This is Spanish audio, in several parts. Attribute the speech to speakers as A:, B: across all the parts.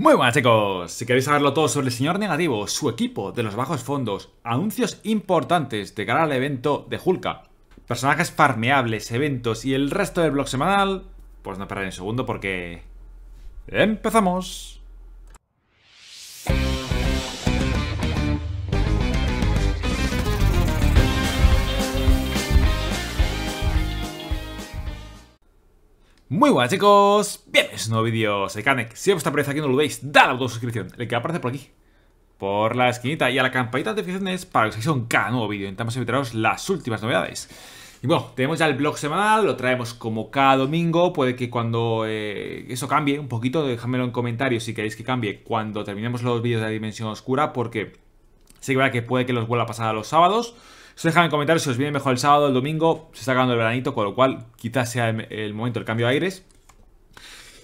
A: Muy buenas chicos, si queréis saberlo todo sobre el señor negativo, su equipo de los bajos fondos, anuncios importantes de cara al evento de Hulka, personajes farmeables, eventos y el resto del blog semanal, pues no perdáis un segundo porque... ¡Empezamos! Muy buenas chicos, bienvenidos a un nuevo vídeo, soy Kanek, si os gusta pareciendo aquí no lo veis, dale a la suscripción, el que aparece por aquí, por la esquinita y a la campanita de notificaciones para que os un cada nuevo vídeo, intentamos invitaros las últimas novedades. Y bueno, tenemos ya el blog semanal, lo traemos como cada domingo, puede que cuando eh, eso cambie un poquito, dejadmelo en comentarios si queréis que cambie cuando terminemos los vídeos de la dimensión oscura, porque sí que que puede que los vuelva a pasar a los sábados, os en comentarios si os viene mejor el sábado, o el domingo. Se está acabando el veranito, con lo cual quizás sea el, momento del cambio de aires.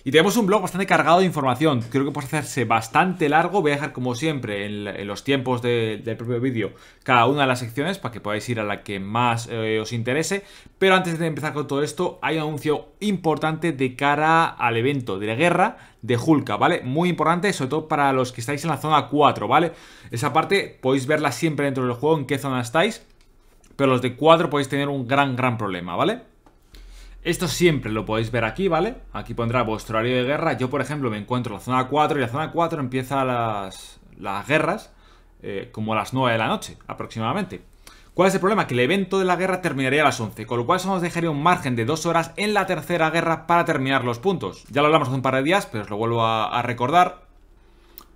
A: Y tenemos un blog bastante cargado de información. Creo que puede hacerse bastante largo. Voy a dejar, como siempre, en, los tiempos del propio vídeo cada una de las secciones para que podáis ir a la que más eh, os interese. Pero antes de empezar con todo esto, hay un anuncio importante de cara al evento de la guerra de Hulka, ¿vale? Muy importante, sobre todo para los que estáis en la zona 4, ¿vale? Esa parte podéis verla siempre dentro del juego, en qué zona estáis pero los de 4 podéis tener un gran, gran problema, ¿vale? Esto siempre lo podéis ver aquí, ¿vale? Aquí pondrá vuestro horario de guerra. Yo, por ejemplo, me encuentro en la zona 4 y la zona 4 empieza las, las guerras eh, como a las 9 de la noche, aproximadamente. ¿Cuál es el problema? Que el evento de la guerra terminaría a las 11, con lo cual eso nos dejaría un margen de 2 horas en la tercera guerra para terminar los puntos. Ya lo hablamos hace un par de días, pero os lo vuelvo a recordar.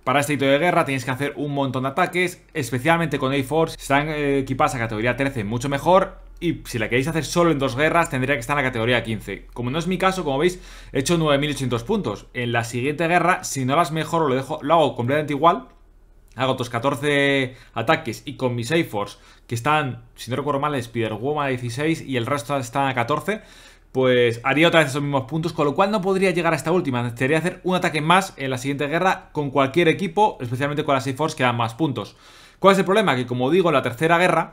A: Para este hito de guerra tienes que hacer un montón de ataques, especialmente con A-Force. Están eh, equipadas a categoría 13, mucho mejor. Y si la queréis hacer solo en dos guerras, tendría que estar en la categoría 15. Como no es mi caso, como veis, he hecho 9.800 puntos. En la siguiente guerra, si no las mejoro, lo, dejo, lo hago completamente igual. Hago otros 14 ataques y con mis A-Force, que están, si no recuerdo mal, Spider-Woman 16 y el resto están a 14 pues haría otra vez esos mismos puntos, con lo cual no podría llegar a esta última. Necesitaría hacer un ataque más en la siguiente guerra con cualquier equipo, especialmente con las Sea force que dan más puntos. ¿Cuál es el problema? Que como digo, la tercera guerra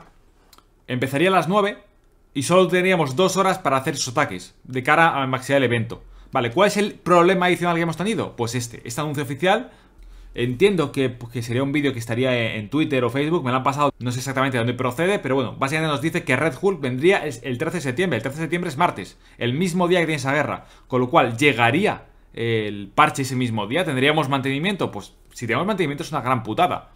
A: empezaría a las 9 y solo tendríamos dos horas para hacer esos ataques de cara a maximizar el evento. Vale, ¿cuál es el problema adicional que hemos tenido? Pues este, este anuncio oficial Entiendo pues, que, sería un vídeo que estaría en Twitter o Facebook, me lo han pasado, no sé exactamente de dónde procede, pero bueno, básicamente nos dice que Red Hulk vendría el 13 de septiembre, el 13 de septiembre es martes, el mismo día que tiene esa guerra, con lo cual llegaría el parche ese mismo día, tendríamos mantenimiento, pues si tenemos mantenimiento es una gran putada.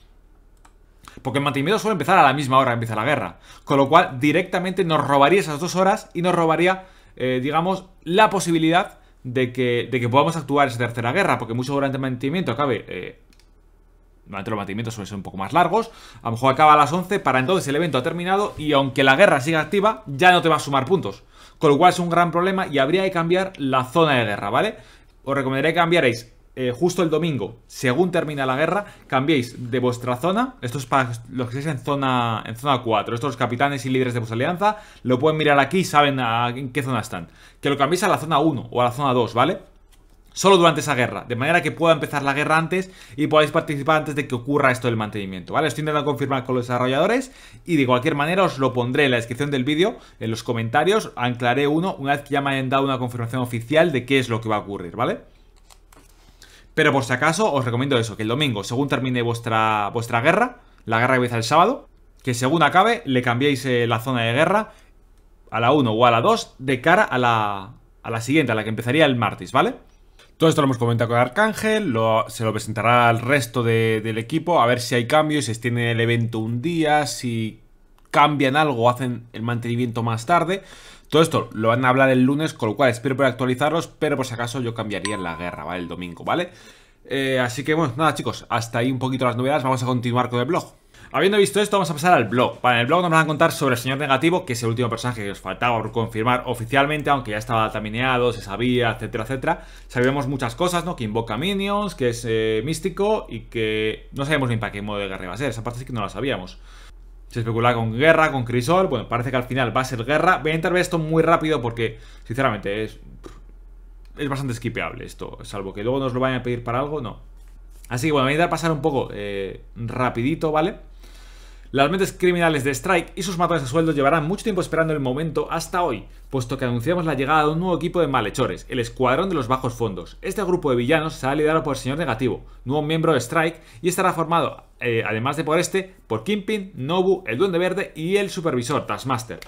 A: Porque el mantenimiento suele empezar a la misma hora que empieza la guerra, con lo cual directamente nos robaría esas dos horas y nos robaría, eh, digamos, la posibilidad de que, de que podamos actuar esa tercera guerra, porque mucho durante el mantenimiento acabe eh, entre los mantenimientos suelen ser un poco más largos. A lo mejor acaba a las 11, para entonces el evento ha terminado y aunque la guerra siga activa, ya no te va a sumar puntos. Con lo cual es un gran problema y habría que cambiar la zona de guerra, ¿vale? Os recomendaría que cambiaréis eh, justo el domingo, según termina la guerra, cambiéis de vuestra zona. Esto es para los que estéis en zona, en zona 4. Estos los capitanes y líderes de vuestra alianza lo pueden mirar aquí y saben en qué zona están. Que lo cambiéis a la zona 1 o a la zona 2, ¿vale? solo durante esa guerra, de manera que pueda empezar la guerra antes y podáis participar antes de que ocurra esto del mantenimiento, ¿vale? Estoy intentando confirmar con los desarrolladores y de cualquier manera os lo pondré en la descripción del vídeo, en los comentarios, anclaré uno una vez que ya me hayan dado una confirmación oficial de qué es lo que va a ocurrir, ¿vale? Pero por si acaso os recomiendo eso, que el domingo, según termine vuestra, vuestra guerra, la guerra que empieza el sábado, que según acabe le cambiéis eh, la zona de guerra a la 1 o a la 2 de cara a la, a la siguiente, a la que empezaría el martes, ¿vale? Todo esto lo hemos comentado con Arcángel, se lo presentará al resto del equipo, a ver si hay cambios, si tiene el evento un día, si cambian algo, o hacen el mantenimiento más tarde. Todo esto lo van a hablar el lunes, con lo cual espero poder actualizarlos, pero por si acaso yo cambiaría en la guerra, va, El domingo, ¿vale? Eh, así que bueno, nada chicos, hasta ahí un poquito las novedades, vamos a continuar con el blog. Habiendo visto esto, vamos a pasar al blog. Para en el blog nos van a contar sobre el señor negativo, que es el último personaje que os faltaba confirmar oficialmente, aunque ya estaba tamineado, se sabía, etcétera, etcétera. Sabemos muchas cosas, ¿no? Que invoca minions, que es eh, místico y que no sabemos ni para qué modo de guerra iba a ser. Esa parte sí que no la sabíamos. Se especulaba con guerra, con crisol. Bueno, parece que al final va a ser guerra. Voy a entrar esto muy rápido porque, sinceramente, es, es bastante esquipeable esto. Salvo que luego nos lo vayan a pedir para algo, no. Así que bueno, voy a intentar pasar un poco eh, rapidito, ¿vale? Las mentes criminales de Strike y sus matones de sueldo llevarán mucho tiempo esperando el momento hasta hoy, puesto que anunciamos la llegada de un nuevo equipo de malhechores, el Escuadrón de los Bajos Fondos. Este grupo de villanos será liderado por el señor Negativo, nuevo miembro de Strike, y estará formado, eh, además de por este, por Kimpin, Nobu, el Duende Verde y el Supervisor, Taskmaster.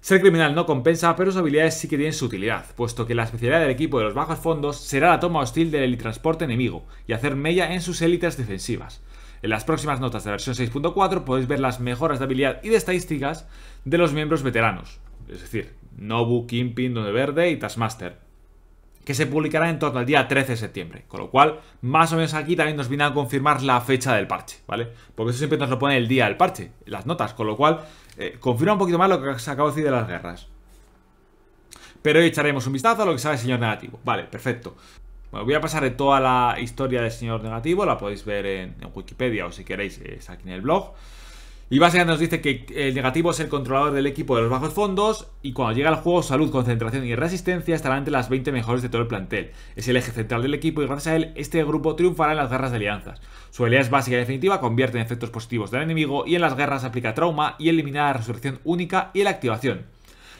A: Ser criminal no compensa, pero sus habilidades sí que tienen su utilidad, puesto que la especialidad del equipo de los bajos fondos será la toma hostil del transporte enemigo y hacer mella en sus élites defensivas. En las próximas notas de la versión 6.4 podéis ver las mejoras de habilidad y de estadísticas de los miembros veteranos, es decir, Nobu, Kimpin, Donde Verde y Taskmaster, que se publicará en torno al día 13 de septiembre, con lo cual más o menos aquí también nos viene a confirmar la fecha del parche, ¿vale? Porque eso siempre nos lo pone el día del parche, las notas, con lo cual eh, confirma un poquito más lo que se acabo de decir de las guerras. Pero hoy echaremos un vistazo a lo que sabe el señor negativo. Vale, perfecto voy a pasar de toda la historia del señor negativo, la podéis ver en, Wikipedia o si queréis, aquí en el blog. Y básicamente nos dice que el negativo es el controlador del equipo de los bajos fondos y cuando llega al juego salud, concentración y resistencia estará entre las 20 mejores de todo el plantel. Es el eje central del equipo y gracias a él este grupo triunfará en las guerras de alianzas. Su habilidad es básica y definitiva, convierte en efectos positivos del enemigo y en las guerras aplica trauma y elimina la resurrección única y la activación.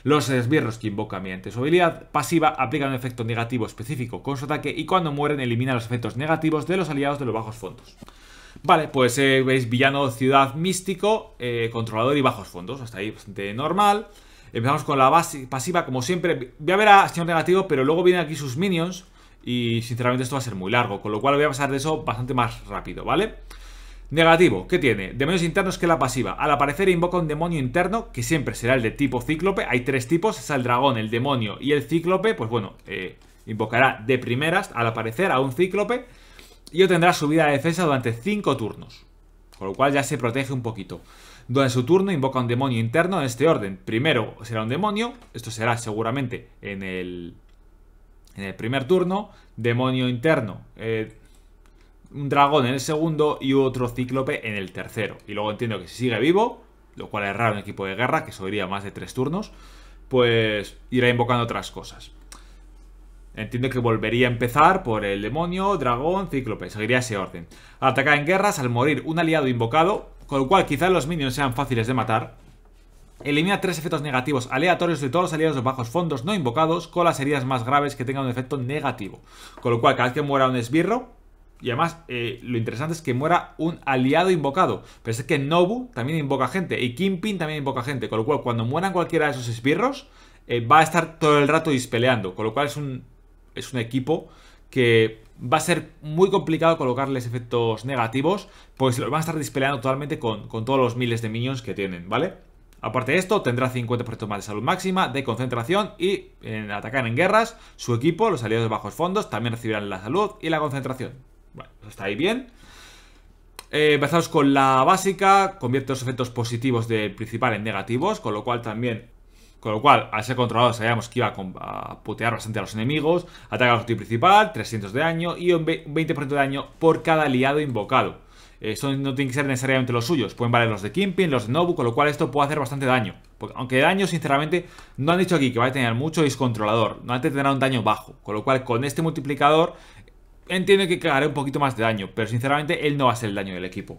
A: Los esbirros que invoca mediante su habilidad pasiva aplican un efecto negativo específico con su ataque y cuando mueren elimina los efectos negativos de los aliados de los bajos fondos. Vale, pues eh, veis villano, ciudad, místico, eh, controlador y bajos fondos. Hasta ahí bastante normal. Empezamos con la base, pasiva, como siempre. Voy a ver a señor negativo, pero luego vienen aquí sus minions. Y sinceramente esto va a ser muy largo, con lo cual voy a pasar de eso bastante más rápido, ¿vale? vale Negativo, ¿qué tiene? Demonios internos que la pasiva. Al aparecer invoca un demonio interno, que siempre será el de tipo cíclope. Hay tres tipos, es el dragón, el demonio y el cíclope. Pues bueno, eh, invocará de primeras al aparecer a un cíclope y obtendrá subida de defensa durante 5 turnos. Con lo cual ya se protege un poquito. Durante su turno invoca un demonio interno en este orden. Primero será un demonio, esto será seguramente en el, en el primer turno. Demonio interno, eh, un dragón en el segundo y otro cíclope en el tercero. Y luego entiendo que si sigue vivo, lo cual es raro en equipo de guerra, que eso más de tres turnos, pues irá invocando otras cosas. Entiendo que volvería a empezar por el demonio, dragón, cíclope. Seguiría ese orden. Al atacar en guerras, al morir un aliado invocado, con lo cual quizás los minions sean fáciles de matar, Elimina tres efectos negativos aleatorios de todos los aliados de bajos fondos no invocados con las heridas más graves que tengan un efecto negativo. Con lo cual, cada vez que muera un esbirro, y además, eh, lo interesante es que muera un aliado invocado. Pero es que Nobu también invoca gente. Y Kimpin también invoca gente. Con lo cual, cuando mueran cualquiera de esos esbirros, eh, va a estar todo el rato dispeleando. Con lo cual, es un, es un equipo que va a ser muy complicado colocarles efectos negativos. Pues los van a estar dispeleando totalmente con, con todos los miles de minions que tienen, ¿vale? Aparte de esto, tendrá 50% más de salud máxima, de concentración y en atacar en guerras. Su equipo, los aliados de bajos fondos, también recibirán la salud y la concentración. Está ahí bien. Eh, empezamos con la básica, convierte los efectos positivos del principal en negativos, con lo cual también... Con lo cual, al ser controlado sabíamos que iba a, putear bastante a los enemigos, ataca al objetivo principal, 300 de daño y un 20% de daño por cada aliado invocado. eso eh, no tiene que ser necesariamente los suyos, pueden valer los de Kimpin, los de Nobu, con lo cual esto puede hacer bastante daño. aunque daño, sinceramente, no han dicho aquí que va a tener mucho, es controlador, no antes tendrá un daño bajo. Con lo cual, con este multiplicador entiendo que haré un poquito más de daño, pero sinceramente él no va a ser el daño del equipo.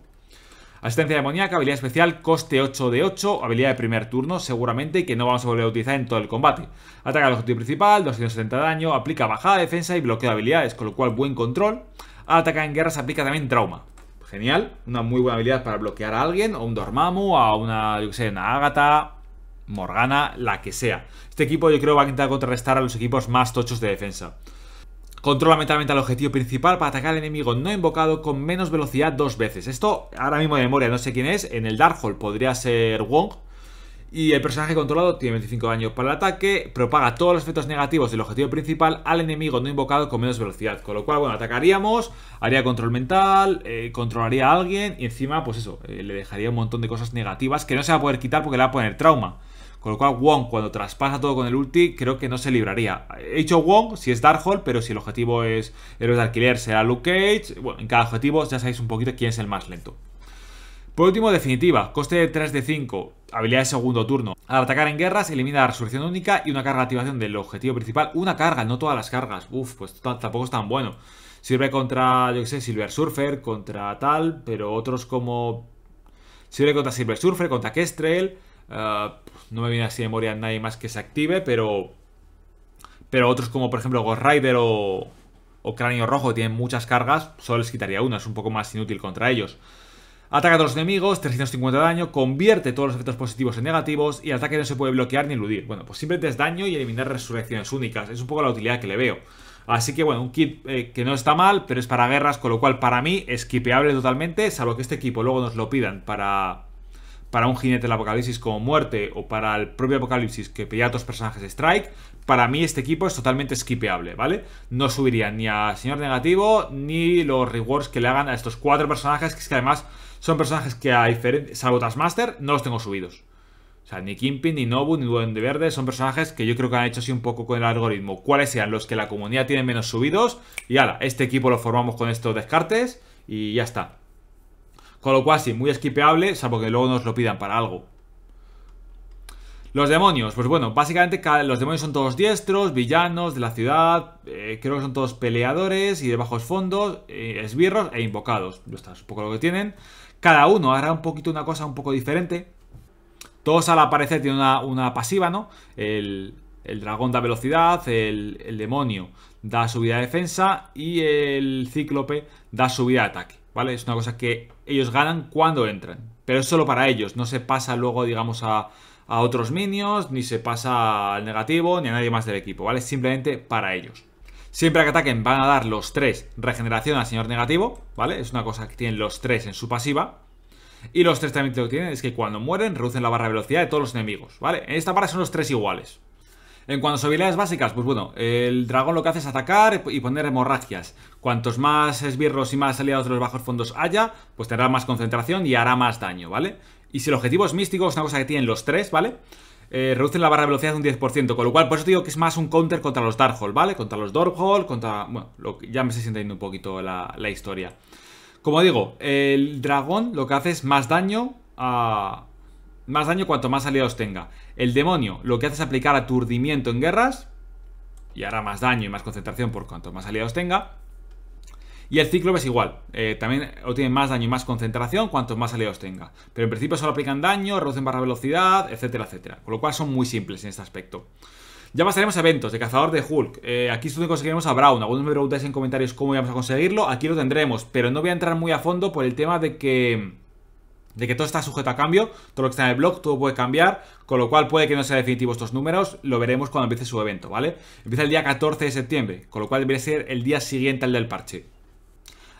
A: Asistencia demoníaca, habilidad especial, coste 8 de 8, habilidad de primer turno, seguramente que no vamos a volver a utilizar en todo el combate. Ataca al objetivo principal, 270 daño, aplica bajada de defensa y bloqueo de habilidades, con lo cual buen control. Ataca en guerra aplica también trauma. Genial, una muy buena habilidad para bloquear a alguien, o un Dormammu, a una, yo sé, una Ágata, Morgana, la que sea. Este equipo yo creo va a intentar contrarrestar a los equipos más tochos de defensa. Controla mentalmente al objetivo principal para atacar al enemigo no invocado con menos velocidad dos veces. Esto, ahora mismo de memoria, no sé quién es. En el Darkhold podría ser Wong. Y el personaje controlado tiene 25 daños para el ataque, propaga todos los efectos negativos del objetivo principal al enemigo no invocado con menos velocidad. Con lo cual, bueno, atacaríamos, haría control mental, eh, controlaría a alguien y encima, pues eso, eh, le dejaría un montón de cosas negativas que no se va a poder quitar porque le va a poner trauma. Con lo cual, Wong, cuando traspasa todo con el ulti, creo que no se libraría. He dicho Wong si es Darkhold, pero si el objetivo es héroes de alquiler, será Luke Cage. Bueno, en cada objetivo ya sabéis un poquito quién es el más lento. Por último, definitiva, coste de 3 de 5, habilidad de segundo turno. Al atacar en guerras, elimina la resurrección única y una carga de activación del objetivo principal. Una carga, no todas las cargas. Uf, pues tampoco es tan bueno. Sirve contra, yo qué sé, Silver Surfer, contra tal, pero otros como... Sirve contra Silver Surfer, contra Kestrel... Ah, no me viene así de memoria nadie más que se active, pero. Pero otros como por ejemplo Ghost Rider o, o Cráneo Rojo tienen muchas cargas, solo les quitaría una, es un poco más inútil contra ellos. Ataca a todos los enemigos, 350 de daño, convierte todos los efectos positivos en negativos y el ataque no se puede bloquear ni eludir. Bueno, pues simplemente es daño y eliminar resurrecciones únicas, es un poco la utilidad que le veo. Así que bueno, un kit eh, que no está mal, pero es para guerras, con lo cual para mí es kipeable totalmente, salvo que este equipo luego nos lo pidan para, para un jinete del apocalipsis como muerte o para el propio apocalipsis que pedía a otros personajes strike, para mí este equipo es totalmente skipeable, ¿vale? No subiría ni a señor negativo ni los rewards que le hagan a estos cuatro personajes, que es que además son personajes que a diferencia, salvo Taskmaster, no los tengo subidos. O sea, ni Kimpin, ni Nobu, ni Duende Verde son personajes que yo creo que han hecho así un poco con el algoritmo. ¿Cuáles sean los que la comunidad tiene menos subidos? Y ahora este equipo lo formamos con estos descartes y ya está. Con lo cual, sí, muy esquipeable, salvo que luego nos lo pidan para algo. Los demonios, pues bueno, básicamente los demonios son todos diestros, villanos de la ciudad, eh, creo que son todos peleadores y de bajos fondos, eh, esbirros e invocados. está, es un poco lo que tienen. Cada uno hará un poquito una cosa un poco diferente. Todos al aparecer tienen una, pasiva, ¿no? El, dragón da velocidad, el, el demonio da subida de defensa y el cíclope da subida de ataque. ¿vale? Es una cosa que ellos ganan cuando entran, pero es solo para ellos, no se pasa luego, digamos, a, otros minions, ni se pasa al negativo, ni a nadie más del equipo, ¿vale? Simplemente para ellos. Siempre que ataquen van a dar los tres regeneración al señor negativo, ¿vale? Es una cosa que tienen los tres en su pasiva. Y los tres también lo que tienen es que cuando mueren reducen la barra de velocidad de todos los enemigos, ¿vale? En esta barra son los tres iguales, en cuanto a habilidades básicas, pues bueno, el dragón lo que hace es atacar y poner hemorragias. Cuantos más esbirros y más aliados de los bajos fondos haya, pues tendrá más concentración y hará más daño, ¿vale? Y si el objetivo es místico, es una cosa que tienen los tres, ¿vale? Eh, reducen la barra de velocidad un 10%, con lo cual por eso digo que es más un counter contra los Darkhold, ¿vale? Contra los Darkhold, contra... Bueno, ya me estoy sintiendo un poquito la historia. Como digo, el dragón lo que hace es más daño a, más daño cuanto más aliados tenga. El demonio lo que hace es aplicar aturdimiento en guerras. Y hará más daño y más concentración por cuanto más aliados tenga. Y el ciclo es igual. Eh, también obtiene más daño y más concentración cuanto más aliados tenga. Pero en principio solo aplican daño, reducen barra velocidad, etcétera, etcétera. Con lo cual son muy simples en este aspecto. Ya pasaremos a eventos de cazador de Hulk. Eh, aquí donde conseguiremos a Brown. Algunos me preguntáis en comentarios cómo íbamos a conseguirlo. Aquí lo tendremos, pero no voy a entrar muy a fondo por el tema de que de que todo está sujeto a cambio, todo lo que está en el blog, todo puede cambiar, con lo cual puede que no sea definitivo estos números, lo veremos cuando empiece su evento, ¿vale? Empieza el día 14 de septiembre, con lo cual debería ser el día siguiente al del parche.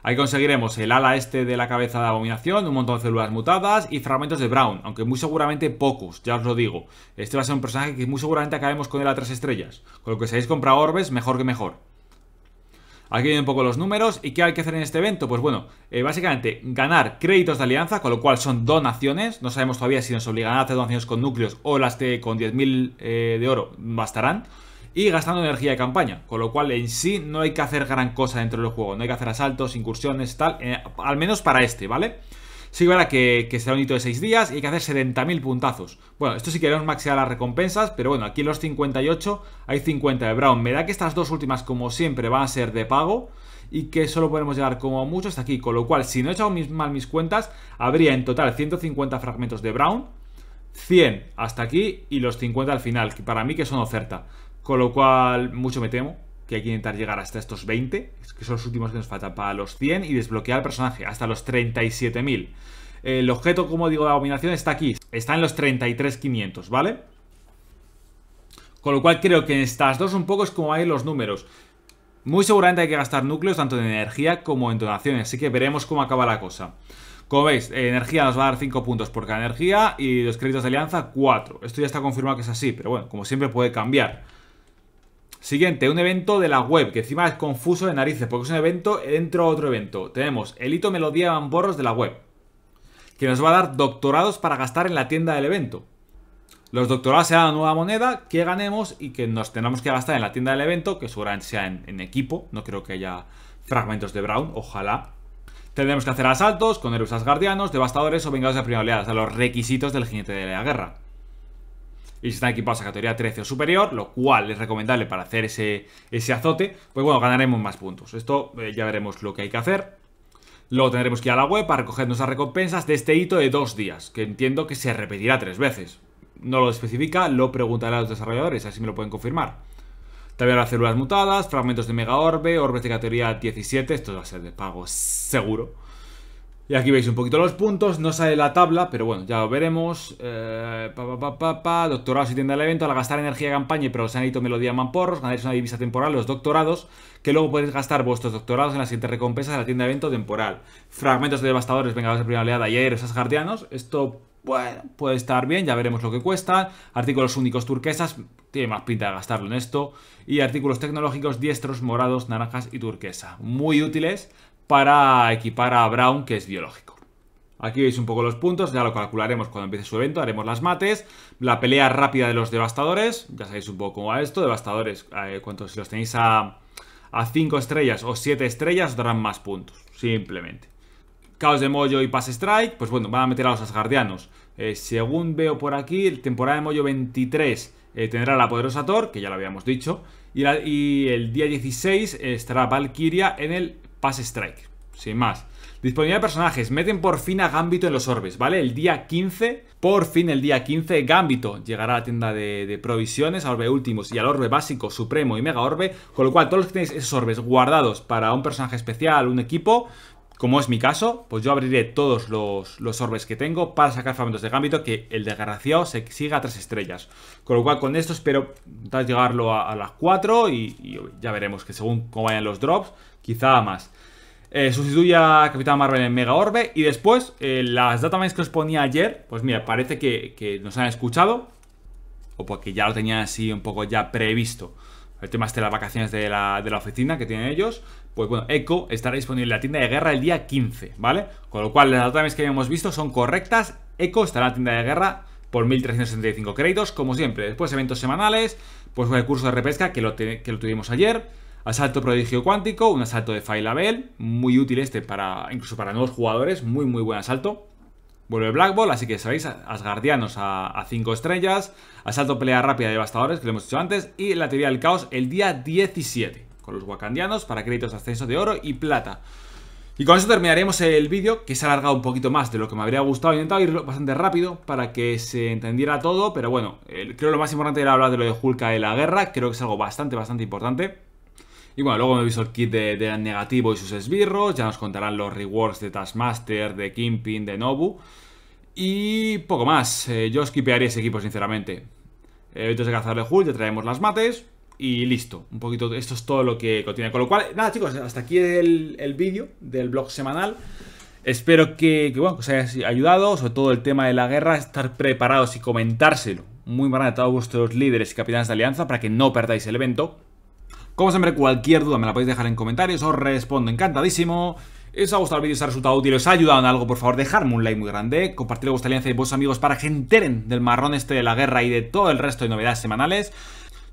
A: Ahí conseguiremos el ala este de la cabeza de abominación, un montón de células mutadas y fragmentos de Brown, aunque muy seguramente pocos, ya os lo digo. Este va a ser un personaje que muy seguramente acabemos con él a tres estrellas, con lo que si habéis comprado orbes, mejor que mejor. Aquí vienen un poco los números y qué hay que hacer en este evento. Pues bueno, eh, básicamente ganar créditos de alianza, con lo cual son donaciones. No sabemos todavía si nos obligan a hacer donaciones con núcleos o las de con 10.000 eh, de oro bastarán. Y gastando energía de campaña, con lo cual en sí no hay que hacer gran cosa dentro del juego. No hay que hacer asaltos, incursiones, tal, eh, al menos para este, ¿vale? vale sí para que, que será un hito de 6 días y hay que hacer 70.000 puntazos. Bueno, esto si sí queremos maxear las recompensas, pero bueno, aquí en los 58 hay 50 de Brown. Me da que estas dos últimas, como siempre, van a ser de pago y que solo podemos llegar como mucho hasta aquí. Con lo cual, si no he echado mal mis cuentas, habría en total 150 fragmentos de Brown, 100 hasta aquí y los 50 al final, que para mí que son oferta. Con lo cual, mucho me temo que hay que intentar llegar hasta estos 20, que son los últimos que nos faltan para los 100, y desbloquear el personaje hasta los 37.000. El objeto, como digo, de abominación está aquí, está en los 33.500, ¿vale? Con lo cual creo que en estas dos un poco es como hay los números. Muy seguramente hay que gastar núcleos tanto en energía como en donaciones, así que veremos cómo acaba la cosa. Como veis, eh, energía nos va a dar 5 puntos por cada energía y los créditos de alianza 4. Esto ya está confirmado que es así, pero bueno, como siempre puede cambiar. Siguiente, un evento de la web, que encima es confuso de narices, porque es un evento dentro de otro evento. Tenemos el hito melodía de de la web, que nos va a dar doctorados para gastar en la tienda del evento. Los doctorados serán la nueva moneda que ganemos y que nos tenemos que gastar en la tienda del evento, que seguramente sea en, equipo, no creo que haya fragmentos de Brown, ojalá. Tendremos que hacer asaltos con héroes asgardianos, devastadores o vengados de primera a los requisitos del jinete de la guerra y si están equipados a categoría 13 o superior, lo cual es recomendable para hacer ese, azote, pues bueno, ganaremos más puntos. Esto eh, ya veremos lo que hay que hacer. Luego tendremos que ir a la web para recoger nuestras recompensas de este hito de dos días, que entiendo que se repetirá tres veces. No lo especifica, lo preguntaré a los desarrolladores, así me lo pueden confirmar. También habrá células mutadas, fragmentos de mega orbe, orbes de categoría 17, esto va a ser de pago seguro. Y aquí veis un poquito los puntos, no sale la tabla, pero bueno, ya lo veremos. Eh, doctorados y tienda del evento, al gastar energía de campaña y prosanito melodía mamporros, ganáis una divisa temporal, los doctorados, que luego podéis gastar vuestros doctorados en las siguientes recompensas de la tienda de evento temporal. Fragmentos de devastadores, vengados de primera oleada y aéreos guardianos esto... Bueno, puede estar bien, ya veremos lo que cuesta. Artículos únicos turquesas, tiene más pinta de gastarlo en esto. Y artículos tecnológicos diestros, morados, naranjas y turquesa. Muy útiles para equipar a Brown, que es biológico. Aquí veis un poco los puntos, ya lo calcularemos cuando empiece su evento, haremos las mates. La pelea rápida de los devastadores, ya sabéis un poco cómo va esto. Devastadores, eh, si los tenéis a 5 estrellas o 7 estrellas, os darán más puntos, simplemente. Caos de mollo y Pass Strike, pues bueno, van a meter a los Asgardianos. Eh, según veo por aquí, El temporada de mollo 23 eh, tendrá la poderosa Thor, que ya lo habíamos dicho. Y, y el día 16 estará Valkyria en el Pass Strike. Sin más. Disponibilidad de personajes. Meten por fin a Gambito en los orbes, ¿vale? El día 15, por fin el día 15, Gambito llegará a la tienda de, provisiones, a orbe últimos y al orbe básico, supremo y mega orbe. Con lo cual, todos los que tenéis esos orbes guardados para un personaje especial, un equipo, como es mi caso, pues yo abriré todos los, orbes que tengo para sacar fragmentos de Gambito que el desgraciado se siga a tres estrellas. Con lo cual, con esto espero llegarlo a, las 4 y, y, ya veremos que según cómo vayan los drops, quizá más. Eh, sustituya a Capitán Marvel en Mega Orbe. Y después, eh, las datamines que os ponía ayer, pues mira, parece que, nos han escuchado. O porque ya lo tenían así un poco ya previsto. El tema este de las vacaciones de la, oficina que tienen ellos. Pues bueno, Echo estará disponible en la tienda de guerra el día 15, ¿vale? Con lo cual, las datamines que habíamos visto son correctas. Echo estará en la tienda de guerra por 1.365 créditos, como siempre. Después, eventos semanales, pues el curso de repesca que lo, que lo tuvimos ayer Asalto prodigio cuántico, un asalto de Failabel, muy útil este para incluso para nuevos jugadores, muy muy buen asalto. Vuelve Black Ball, así que sabéis, Asgardianos a 5 estrellas, Asalto pelea rápida devastadores, que lo hemos dicho antes, y la teoría del caos el día 17, con los Wakandianos para créditos de ascenso de oro y plata. Y con eso terminaremos el vídeo, que se ha alargado un poquito más de lo que me habría gustado. He intentado irlo bastante rápido para que se entendiera todo, pero bueno, creo que lo más importante era hablar de lo de Hulka de la guerra. Creo que es algo bastante, bastante importante. Y bueno, luego me visto el kit de, negativo y sus esbirros. Ya nos contarán los rewards de Taskmaster, de Kingpin, de Nobu. Y poco más. Eh, yo skipearía ese equipo, sinceramente. Eventos eh, de cazador de Hulk, ya traemos las mates. Y listo. Un poquito, esto es todo lo que contiene. Con lo cual, nada, chicos, hasta aquí el, vídeo del blog semanal. Espero que, os haya ayudado, sobre todo el tema de la guerra, estar preparados y comentárselo muy mal a todos vuestros líderes y capitanes de alianza para que no perdáis el evento. Como siempre, cualquier duda me la podéis dejar en comentarios, os respondo encantadísimo. Si os ha gustado el vídeo, si os ha resultado útil, os ha ayudado en algo, por favor, dejadme un like muy grande, compartirlo con y vuestros amigos para que enteren del marrón este de la guerra y de todo el resto de novedades semanales.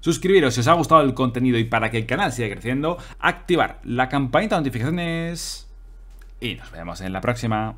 A: Suscribiros si os ha gustado el contenido y para que el canal siga creciendo, activar la campanita de notificaciones y nos vemos en la próxima.